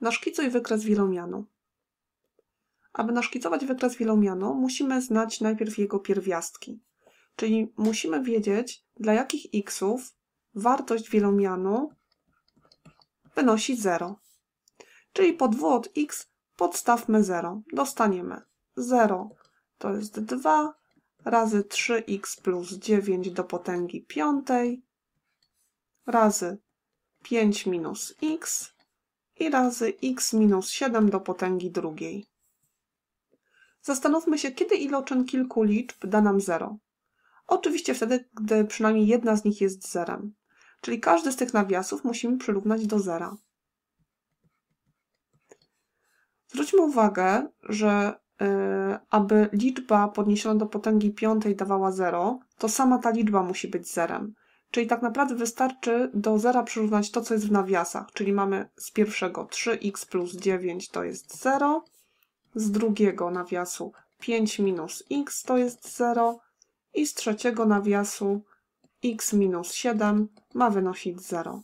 Naszkicuj wykres wielomianu. Aby naszkicować wykres wielomianu, musimy znać najpierw jego pierwiastki, czyli musimy wiedzieć, dla jakich xów wartość wielomianu wynosi 0. Czyli pod w od x podstawmy 0. Dostaniemy 0 to jest 2 razy 3x plus 9 do potęgi 5 razy 5 minus x i razy x minus 7 do potęgi drugiej. Zastanówmy się, kiedy iloczyn kilku liczb da nam 0. Oczywiście wtedy, gdy przynajmniej jedna z nich jest zerem. Czyli każdy z tych nawiasów musimy przyrównać do zera. Zwróćmy uwagę, że yy, aby liczba podniesiona do potęgi piątej dawała 0, to sama ta liczba musi być zerem. Czyli tak naprawdę wystarczy do zera przyrównać to, co jest w nawiasach, czyli mamy z pierwszego 3x plus 9 to jest 0, z drugiego nawiasu 5 minus x to jest 0 i z trzeciego nawiasu x minus 7 ma wynosić 0.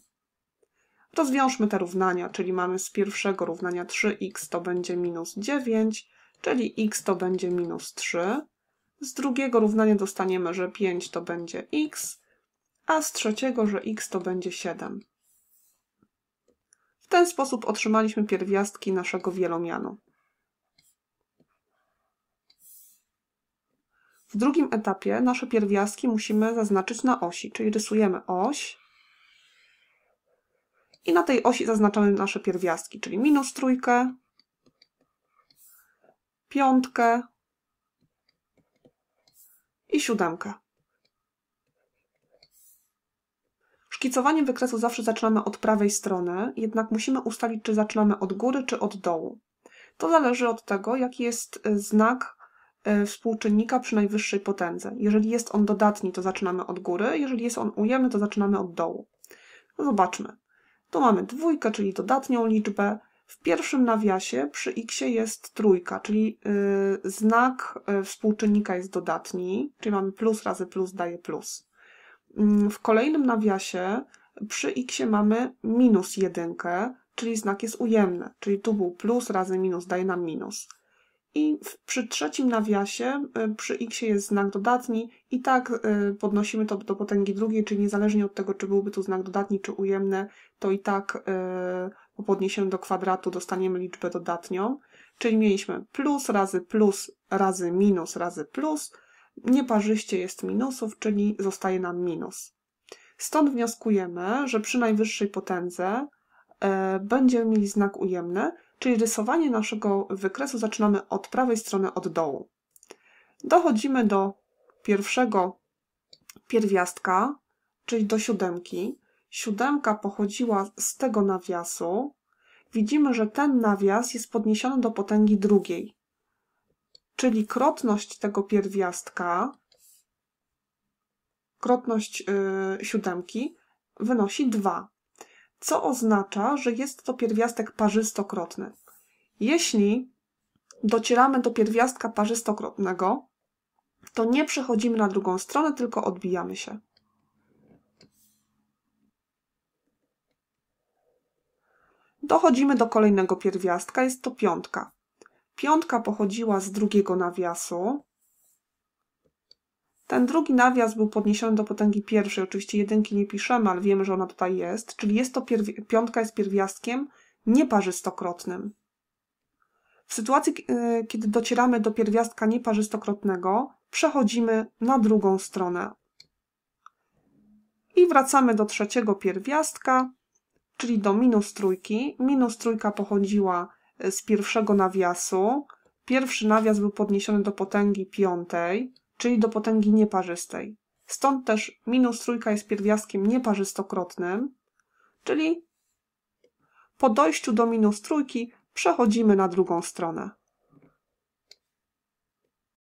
Rozwiążmy te równania, czyli mamy z pierwszego równania 3x to będzie minus 9, czyli x to będzie minus 3. Z drugiego równania dostaniemy, że 5 to będzie x, a z trzeciego, że x to będzie 7. W ten sposób otrzymaliśmy pierwiastki naszego wielomianu. W drugim etapie nasze pierwiastki musimy zaznaczyć na osi, czyli rysujemy oś i na tej osi zaznaczamy nasze pierwiastki, czyli minus trójkę, piątkę i siódemkę. Szkicowaniem wykresu zawsze zaczynamy od prawej strony, jednak musimy ustalić, czy zaczynamy od góry, czy od dołu. To zależy od tego, jaki jest e, znak e, współczynnika przy najwyższej potędze. Jeżeli jest on dodatni, to zaczynamy od góry, jeżeli jest on ujemny, to zaczynamy od dołu. No zobaczmy. Tu mamy dwójkę, czyli dodatnią liczbę. W pierwszym nawiasie przy x jest trójka, czyli e, znak współczynnika jest dodatni, czyli mamy plus razy plus daje plus. Mm, w kolejnym nawiasie przy x mamy minus jedynkę, czyli znak jest ujemny, czyli tu był plus razy minus daje nam minus. I przy trzecim nawiasie, y, przy x jest znak dodatni i tak y, podnosimy to do potęgi drugiej, czyli niezależnie od tego, czy byłby tu znak dodatni, czy ujemny, to i tak y, po podniesieniu do kwadratu dostaniemy liczbę dodatnią. Czyli mieliśmy plus razy plus razy minus razy plus, nieparzyście jest minusów, czyli zostaje nam minus. Stąd wnioskujemy, że przy najwyższej potędze e, będziemy mieli znak ujemny, czyli rysowanie naszego wykresu zaczynamy od prawej strony od dołu. Dochodzimy do pierwszego pierwiastka, czyli do siódemki. Siódemka pochodziła z tego nawiasu. Widzimy, że ten nawias jest podniesiony do potęgi drugiej czyli krotność tego pierwiastka, krotność y, siódemki, wynosi 2, co oznacza, że jest to pierwiastek parzystokrotny. Jeśli docieramy do pierwiastka parzystokrotnego, to nie przechodzimy na drugą stronę, tylko odbijamy się. Dochodzimy do kolejnego pierwiastka, jest to piątka. Piątka pochodziła z drugiego nawiasu. Ten drugi nawias był podniesiony do potęgi pierwszej. Oczywiście jedynki nie piszemy, ale wiemy, że ona tutaj jest. Czyli jest to piątka jest pierwiastkiem nieparzystokrotnym. W sytuacji, y, kiedy docieramy do pierwiastka nieparzystokrotnego, przechodzimy na drugą stronę. I wracamy do trzeciego pierwiastka, czyli do minus trójki. Minus trójka pochodziła z pierwszego nawiasu. Pierwszy nawias był podniesiony do potęgi piątej, czyli do potęgi nieparzystej. Stąd też minus trójka jest pierwiastkiem nieparzystokrotnym, czyli po dojściu do minus trójki przechodzimy na drugą stronę.